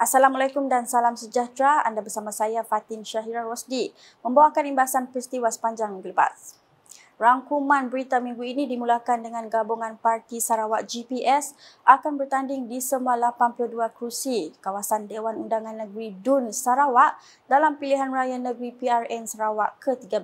Assalamualaikum dan salam sejahtera. Anda bersama saya Fatin Syahira Rosdi membawakan imbasan peristiwa sepanjang minggu lepas. Rangkuman berita minggu ini dimulakan dengan gabungan parti Sarawak GPS akan bertanding di semua 82 kerusi kawasan Dewan Undangan Negeri DUN Sarawak dalam pilihan raya negeri PRN Sarawak ke-13.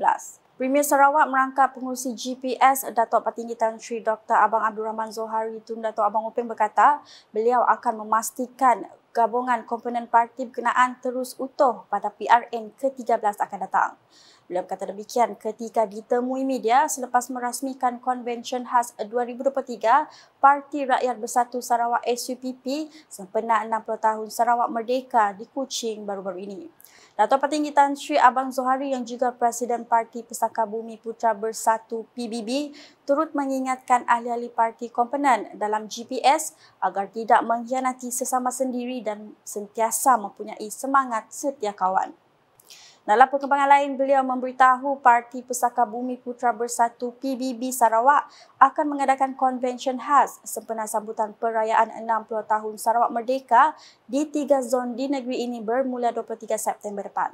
Premier Sarawak merangkap pengurusi GPS Datuk Patinggi Tan Sri Dr. Abang Abdul Rahman Zohari Tun Datuk Abang Upeng berkata beliau akan memastikan gabungan komponen parti berkenaan terus utuh pada PRN ke-13 akan datang. Beliau berkata demikian ketika ditemui media selepas merasmikan konvensyen khas 2023 Parti Rakyat Bersatu Sarawak SUPP sempena 60 tahun Sarawak Merdeka di Kuching baru-baru ini. datuk Petinggi Tan Sri Abang Zohari yang juga Presiden Parti Pesaka Bumi Putra Bersatu PBB turut mengingatkan ahli-ahli parti komponen dalam GPS agar tidak mengkhianati sesama sendiri dan sentiasa mempunyai semangat setia kawan. Dalam perkembangan lain, beliau memberitahu Parti Pusaka Bumi Putra Bersatu PBB Sarawak akan mengadakan konvensyen khas sempena sambutan perayaan 60 tahun Sarawak Merdeka di tiga zon di negeri ini bermula 23 September depan.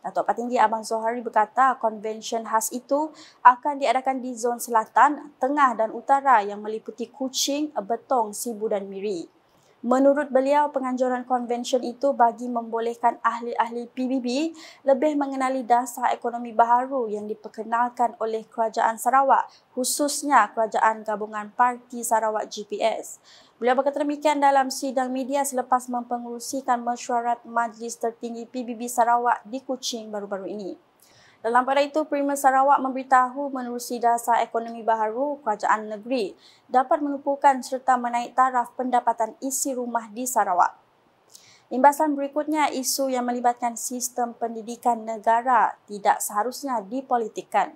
Datuk Patinggi Abang Zohari berkata konvensyen khas itu akan diadakan di zon selatan, tengah dan utara yang meliputi Kuching, Betong, Sibu dan Miri. Menurut beliau, penganjuran konvensyen itu bagi membolehkan ahli-ahli PBB lebih mengenali dasar ekonomi baharu yang diperkenalkan oleh Kerajaan Sarawak, khususnya Kerajaan Gabungan Parti Sarawak GPS. Beliau berkata demikian dalam sidang media selepas mempengurusikan mesyuarat Majlis Tertinggi PBB Sarawak di Kuching baru-baru ini. Dalam pada itu, Premier Sarawak memberitahu menerusi dasar ekonomi baharu kerajaan negeri dapat menumpukan serta menaik taraf pendapatan isi rumah di Sarawak. Imbasan berikutnya isu yang melibatkan sistem pendidikan negara tidak seharusnya dipolitikan.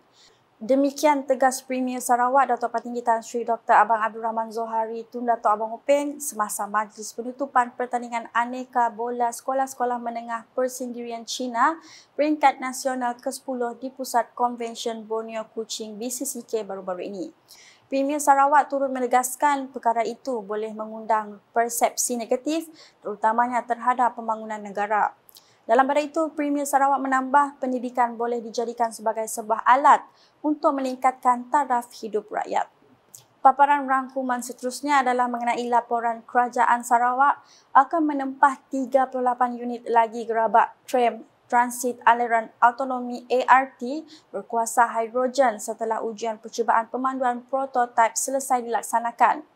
Demikian tegas Premier Sarawak Dato' Patinggi Tan Sri Dr. Abang Abdul Rahman Zohari Tun Dato' Abang Upeng semasa majlis penutupan pertandingan aneka bola sekolah-sekolah menengah persendirian China peringkat nasional ke-10 di pusat konvensyen Borneo Kuching BCCK baru-baru ini. Premier Sarawak turut menegaskan perkara itu boleh mengundang persepsi negatif terutamanya terhadap pembangunan negara. Dalam pada itu, Premier Sarawak menambah pendidikan boleh dijadikan sebagai sebuah alat untuk meningkatkan taraf hidup rakyat. Paparan rangkuman seterusnya adalah mengenai laporan Kerajaan Sarawak akan menempah 38 unit lagi gerabak tram transit aliran autonomi ART berkuasa hidrogen setelah ujian percubaan pemanduan prototipe selesai dilaksanakan.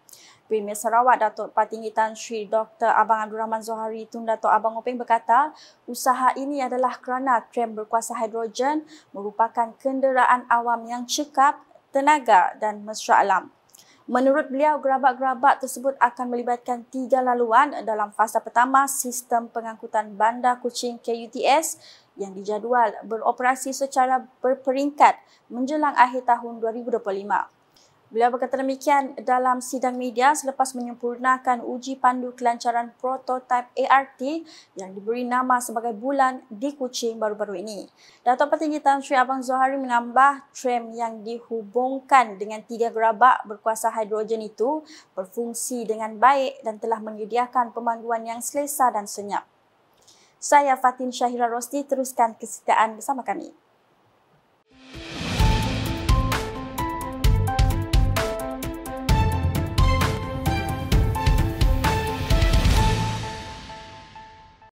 Premier Sarawak Datuk Patini Tan Sri Dr. Abang Abdul Rahman Zohari Tun Datuk Abang Openg berkata usaha ini adalah kerana tram berkuasa hidrogen merupakan kenderaan awam yang cekap, tenaga dan mesra alam. Menurut beliau, gerabak-gerabak tersebut akan melibatkan tiga laluan dalam fasa pertama sistem pengangkutan bandar kucing KUTS yang dijadual beroperasi secara berperingkat menjelang akhir tahun 2025. Beliau berkata demikian dalam sidang media selepas menyempurnakan uji pandu kelancaran prototip ART yang diberi nama sebagai Bulan di Kuching baru-baru ini. Dato' Petinggi Tan Sri Abang Zohari menambah trem yang dihubungkan dengan tiga gerabak berkuasa hidrogen itu berfungsi dengan baik dan telah menyediakan pemanduan yang selesa dan senyap. Saya Fatin Syahira Rosti teruskan kesetiaan bersama kami.